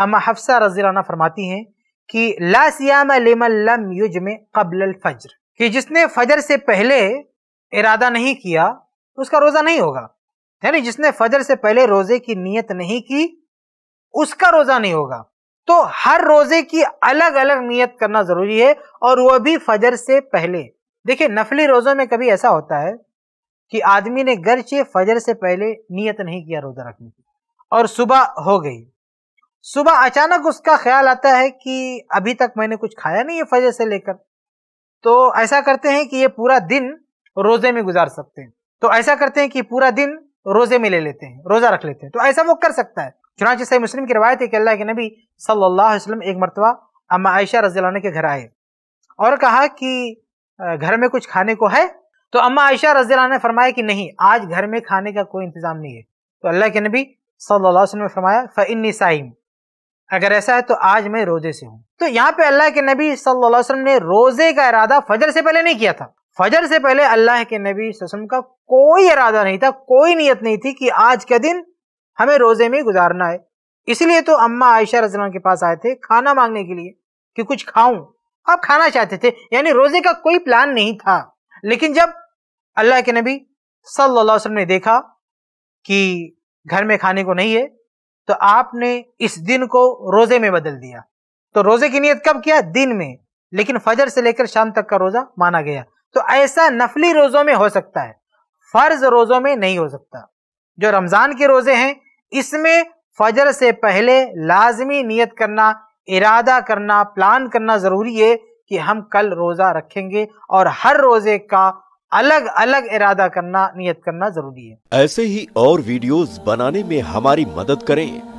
अम्मा हफ्सा रजीराना फरमाती हैं कि लासियाम लम कबल फजर कि जिसने फजर से पहले इरादा नहीं किया तो उसका रोज़ा नहीं होगा यानी जिसने फजर से पहले रोज़े की नीयत नहीं की उसका रोज़ा नहीं होगा तो हर रोज़े की अलग अलग नीयत करना ज़रूरी है और वह भी फजर से पहले देखिए नफली रोज़ों में कभी ऐसा होता है कि आदमी ने गर्चे फजर से पहले नीयत नहीं किया रोज़ा रखने की और सुबह हो गई सुबह अचानक उसका ख्याल आता है कि अभी तक मैंने कुछ खाया नहीं है फजर से लेकर तो ऐसा करते हैं कि ये पूरा दिन रोजे में गुजार सकते हैं तो ऐसा करते हैं कि पूरा दिन रोजे में ले लेते हैं रोजा रख लेते हैं तो ऐसा वो कर सकता है चुनाच सही मुस्लिम की रवायत है कि अल्लाह के नबी सल्लल्लाहु अलैहि वसल्लम एक मरतबा अम्मा आयशा रजील्ला के घर आए और कहा कि घर में कुछ खाने को है तो अम्मा आयशा रजील्ला ने फरमाया कि नहीं आज घर में खाने का कोई इंतजाम नहीं है तो अल्लाह के नबी सल्लल्लाहु अलैहि वसल्लम ने फरमाया इन साइम अगर ऐसा है तो आज मैं रोजे से हूँ तो यहाँ पे अल्लाह के नबी सल्लल्लाहु अलैहि वसल्लम ने रोजे का इरादा फजर से पहले नहीं किया था फजर से पहले अल्लाह के नबी वसल्लम का कोई इरादा नहीं था कोई नीयत नहीं थी कि आज का दिन हमें रोजे में गुजारना है इसलिए तो अम्मा आयशा रजमान के पास आए थे खाना मांगने के लिए कि कुछ खाऊं आप खाना चाहते थे यानी रोजे का कोई प्लान नहीं था लेकिन जब अल्लाह के नबी सल्लल्लाहु अलैहि वसल्लम ने देखा कि घर में खाने को नहीं है तो आपने इस दिन को रोजे में बदल दिया तो रोजे की नीयत कब किया दिन में लेकिन फजर से लेकर शाम तक का रोजा माना गया तो ऐसा नफली रोजों में हो सकता है फर्ज रोजों में नहीं हो सकता जो रमजान के रोजे हैं इसमें फजर से पहले लाजमी नियत करना इरादा करना प्लान करना जरूरी है कि हम कल रोजा रखेंगे और हर रोजे का अलग अलग इरादा करना नियत करना जरूरी है ऐसे ही और वीडियोस बनाने में हमारी मदद करें